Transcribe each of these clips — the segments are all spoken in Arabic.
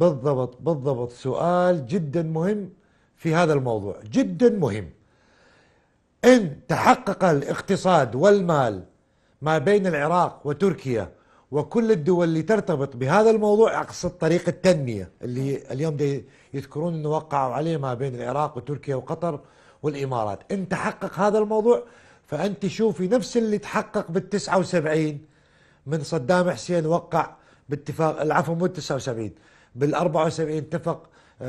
بالضبط بالضبط سؤال جدا مهم في هذا الموضوع جدا مهم ان تحقق الاقتصاد والمال ما بين العراق وتركيا وكل الدول اللي ترتبط بهذا الموضوع اقصد طريق التنميه اللي اليوم دي يذكرون انه وقعوا عليه ما بين العراق وتركيا وقطر والامارات، ان تحقق هذا الموضوع فانت شوفي نفس اللي تحقق بال 79 من صدام حسين وقع باتفاق العفو مو 79 بال 74 اتفق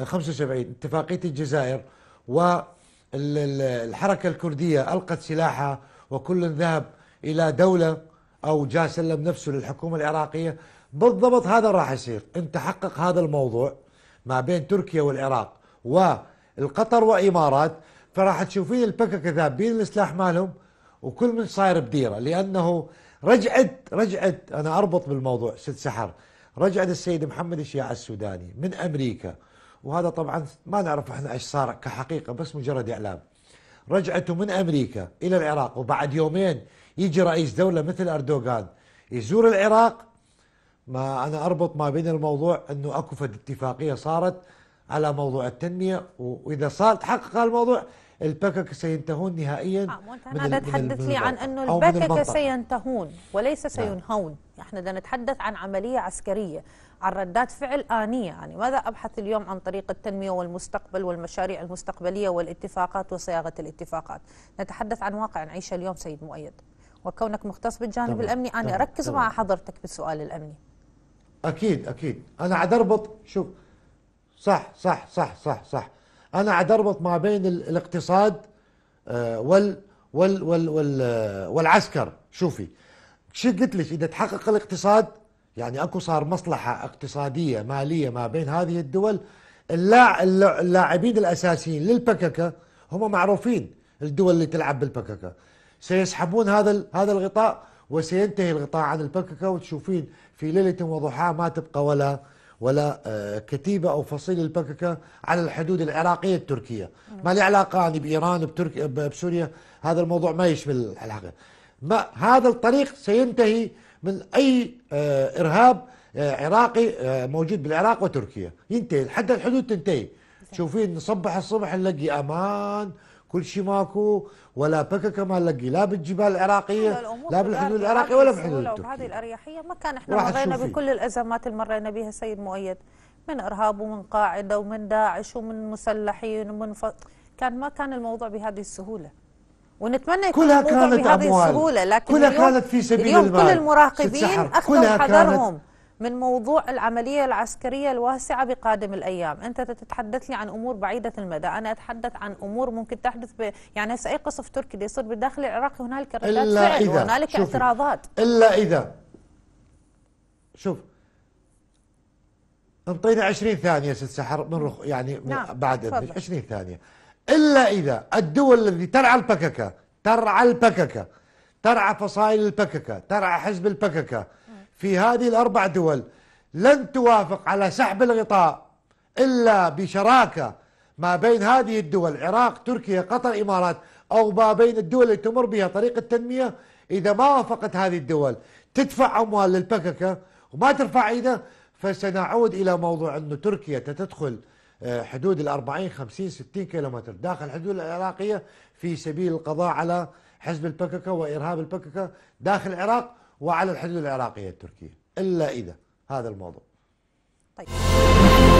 75 آه، اتفاقيه الجزائر والحركه الكرديه القت سلاحها وكل ذهب الى دوله او جاء سلم نفسه للحكومه العراقيه بالضبط هذا راح يصير ان تحقق هذا الموضوع ما بين تركيا والعراق والقطر وامارات فراح تشوفين البكك ذابين السلاح مالهم وكل من صاير بديره لانه رجعت رجعت انا اربط بالموضوع ست سحر رجع السيد محمد الشيعة السوداني من أمريكا وهذا طبعا ما نعرف احنا ايش صار كحقيقة بس مجرد إعلام رجعته من أمريكا إلى العراق وبعد يومين يجي رئيس دولة مثل أردوغان يزور العراق ما أنا أربط ما بين الموضوع أنه أكو فد اتفاقية صارت على موضوع التنمية وإذا صار تحقق الموضوع الباكك سينتهون نهائيا آه من أنا تحدث لي عن أنه الباكك سينتهون وليس نعم. سينهون احنا بدنا نتحدث عن عملية عسكرية عن ردات فعل آنية يعني ماذا أبحث اليوم عن طريق التنمية والمستقبل والمشاريع المستقبلية والاتفاقات وصياغة الاتفاقات نتحدث عن واقع نعيشه اليوم سيد مؤيد وكونك مختص بالجانب طبعا الأمني أنا طبعا أركز طبعا مع حضرتك بالسؤال الأمني أكيد أكيد أنا عاد أربط شوف صح صح صح صح صح أنا عاد أربط ما بين الاقتصاد آه، وال وال وال وال والعسكر شوفي شو قلت لك إذا تحقق الاقتصاد يعني أكو صار مصلحة اقتصادية مالية ما بين هذه الدول اللاعبين الأساسيين للبككة هم معروفين الدول اللي تلعب بالبككة سيسحبون هذا هذا الغطاء وسينتهي الغطاء عن البككة وتشوفين في ليلة وضحاها ما تبقى ولا ولا آه، كتيبة أو فصيل البككة على الحدود العراقية التركية ما لي علاقة يعني بإيران بتركيا بسوريا هذا الموضوع ما يشمل الحقيقة ما هذا الطريق سينتهي من أي آه، إرهاب آه، عراقي موجود بالعراق وتركيا ينتهي حتى الحدود تنتهي شوفين نصبح الصبح نلاقي أمان كل شيء ماكو ولا بكا مال لقي لا بالجبال العراقيه لا بالحدود العراقيه ولا بالحدود التركيه بهذه الاريحيه ما كان احنا مرينا بكل الازمات اللي مرينا بها سيد مؤيد من ارهاب ومن قاعده ومن داعش ومن مسلحين ومن ف... كان ما كان الموضوع بهذه السهوله ونتمنى يكون كلها كانت بهذه أموال. السهوله لكن كلها كانت في سبيل اليوم المال كل المراقبين اخذوا حذرهم من موضوع العملية العسكرية الواسعة بقادم الأيام أنت تتحدث لي عن أمور بعيدة المدى أنا أتحدث عن أمور ممكن تحدث ب... يعني هسه أي قصف تركي يصير بالداخل العراقي هنالك ردات فعل وهنالك اعتراضات إلا إذا شوف انطينا 20 ثانية ست سحر رخ يعني نعم. بعد 20 ثانية إلا إذا الدول التي ترعى البككة ترعى البككة ترعى فصائل البككة ترعى حزب البككة في هذه الأربع دول لن توافق على سحب الغطاء إلا بشراكة ما بين هذه الدول العراق تركيا قطر إمارات أو ما بين الدول اللي تمر بها طريق التنمية إذا ما وافقت هذه الدول تدفع أموال للبككة وما ترفع إيده فسنعود إلى موضوع أنه تركيا تدخل آه، حدود ال 40 50 60 كيلومتر داخل الحدود العراقية في سبيل القضاء على حزب البككة وإرهاب البككة داخل العراق وعلى الحدود العراقية التركية إلا إذا هذا الموضوع طيب